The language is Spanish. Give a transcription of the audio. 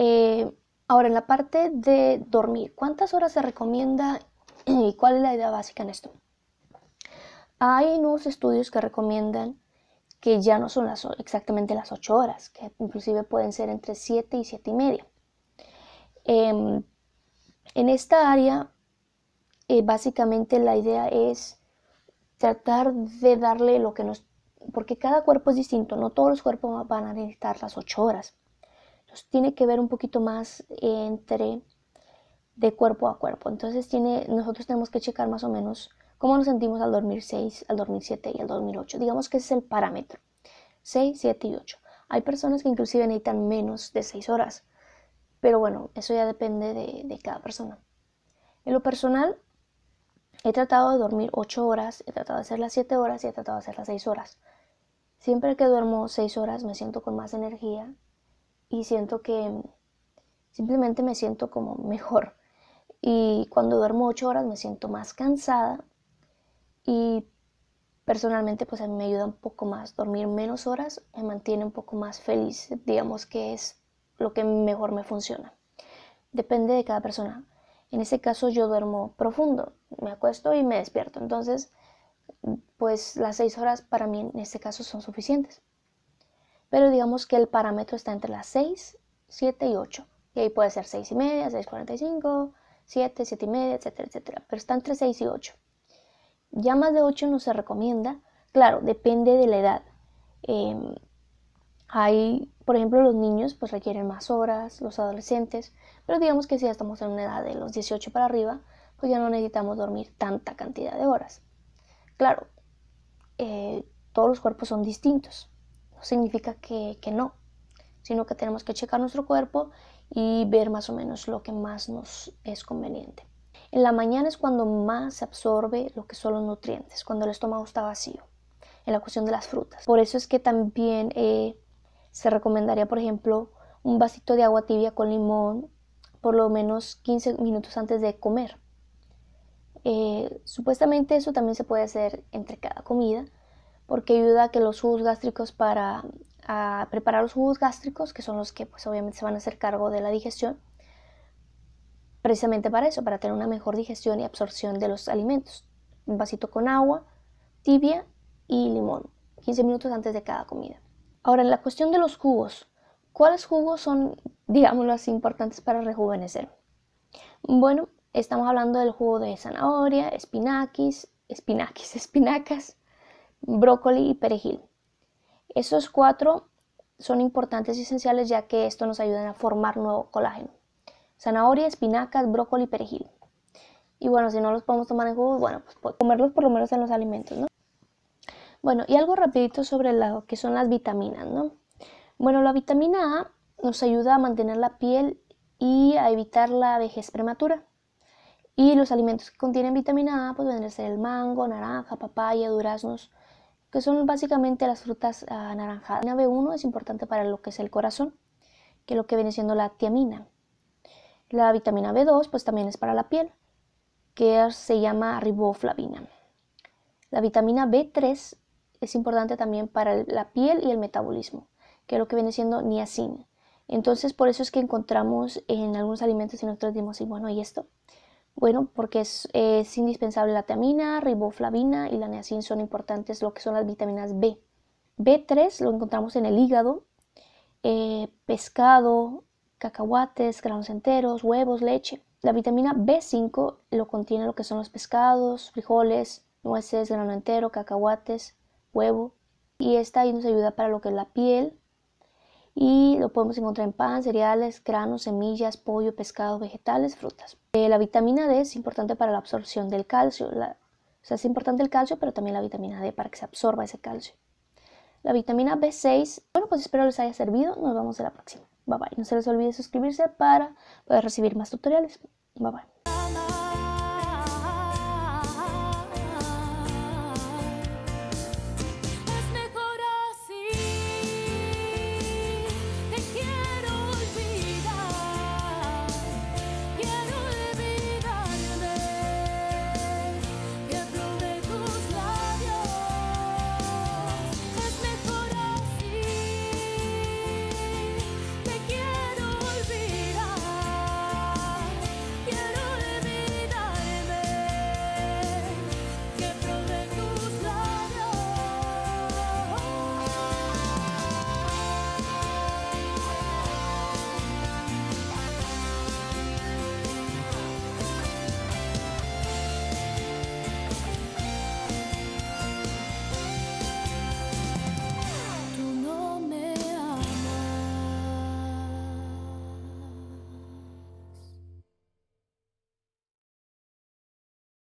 Eh, ahora, en la parte de dormir, ¿cuántas horas se recomienda y cuál es la idea básica en esto? Hay nuevos estudios que recomiendan que ya no son exactamente las 8 horas, que inclusive pueden ser entre 7 y 7 y media. Em, en esta área, eh, básicamente la idea es tratar de darle lo que nos... porque cada cuerpo es distinto, no todos los cuerpos van a necesitar las 8 horas. Pues, tiene que ver un poquito más entre de cuerpo a cuerpo. Entonces tiene, nosotros tenemos que checar más o menos cómo nos sentimos al dormir 6, al dormir 7 y al dormir 8. Digamos que ese es el parámetro. 6, 7 y 8. Hay personas que inclusive necesitan menos de 6 horas. Pero bueno, eso ya depende de, de cada persona. En lo personal, he tratado de dormir 8 horas, he tratado de hacer las 7 horas y he tratado de hacer las 6 horas. Siempre que duermo 6 horas me siento con más energía y siento que simplemente me siento como mejor. Y cuando duermo ocho horas me siento más cansada y personalmente pues a mí me ayuda un poco más. Dormir menos horas me mantiene un poco más feliz, digamos que es lo que mejor me funciona. Depende de cada persona. En este caso yo duermo profundo, me acuesto y me despierto. Entonces, pues las seis horas para mí en este caso son suficientes pero digamos que el parámetro está entre las 6, 7 y 8. Y ahí puede ser 6 y media, 6.45, 7, 7 y media, etcétera, etcétera. Pero está entre 6 y 8. Ya más de 8 no se recomienda. Claro, depende de la edad. Em, hay, por ejemplo, los niños pues requieren más horas, los adolescentes, pero digamos que si ya estamos en una edad de los 18 para arriba, pues ya no necesitamos dormir tanta cantidad de horas. Claro, eh, todos los cuerpos son distintos significa que, no, sino que tenemos que checar nuestro cuerpo y ver más o menos lo que más nos es conveniente. En la mañana es cuando más se absorbe lo que son los nutrientes, cuando el estómago está vacío, en la cuestión de las frutas. Por eso es que también eh, se recomendaría, por ejemplo, un vasito de agua tibia con limón por lo menos 15 minutos antes de comer. Eh, supuestamente eso también se puede hacer entre cada comida, porque ayuda a que los jugos gástricos para preparar los jugos gástricos, que son los que pues obviamente se van a hacer cargo de la digestión, precisamente para eso, para tener una mejor digestión y absorción de los alimentos. Un vasito con agua, tibia y limón, 15 minutos antes de cada comida. Ahora, en la cuestión de los jugos, ¿cuáles jugos son, digámoslo los importantes para rejuvenecer? Bueno, estamos hablando del jugo de zanahoria, espinaquis, espinaquis, espinacas, brócoli y perejil. esos cuatro son importantes y esenciales ya que esto nos ayuda a formar nuevo colágeno. Zanahoria, espinacas, brócoli y perejil. Y bueno, si no los podemos tomar en jugos, bueno, pues, pues comerlos por lo menos en los alimentos, ¿no? Bueno, y algo rapidito sobre lo que son las vitaminas, Bueno, la vitamina A nos ayuda a mantener la piel y a evitar la vejez prematura. Y los alimentos que contienen vitamina A, pueden ser el mango, naranja, papaya, duraznos, que son básicamente las frutas ah, anaranjadas. La B1 es importante para lo que es el corazón, que es lo que viene siendo la tiamina. La vitamina B2 pues también es para la piel, que se llama riboflavina. La vitamina B3 es importante también para la piel y el metabolismo, que es lo que viene siendo niacina. Entonces por eso es que encontramos en algunos alimentos y nosotros decimos, bueno, ¿y esto? Bueno, porque es, indispensable la tiamina, riboflavina y la neacin son importantes, lo que son las vitaminas B. B3 lo encontramos en el hígado, eh, pescado, cacahuates, granos enteros, huevos, leche. La vitamina B5 lo contiene lo que son los pescados, frijoles, nueces, grano entero, cacahuates, huevo. Y esta ahí nos ayuda para lo que es la piel, y lo podemos encontrar en pan, cereales, granos, semillas, pollo, pescado, vegetales, frutas. Eh, la vitamina D es importante para la absorción del calcio. o sea, es importante el calcio, pero también la vitamina D para que se absorba ese calcio. La vitamina B6, bueno, pues espero les haya servido. Nos vemos en la próxima. Bye bye. No se les olvide suscribirse para poder recibir más tutoriales. Bye bye.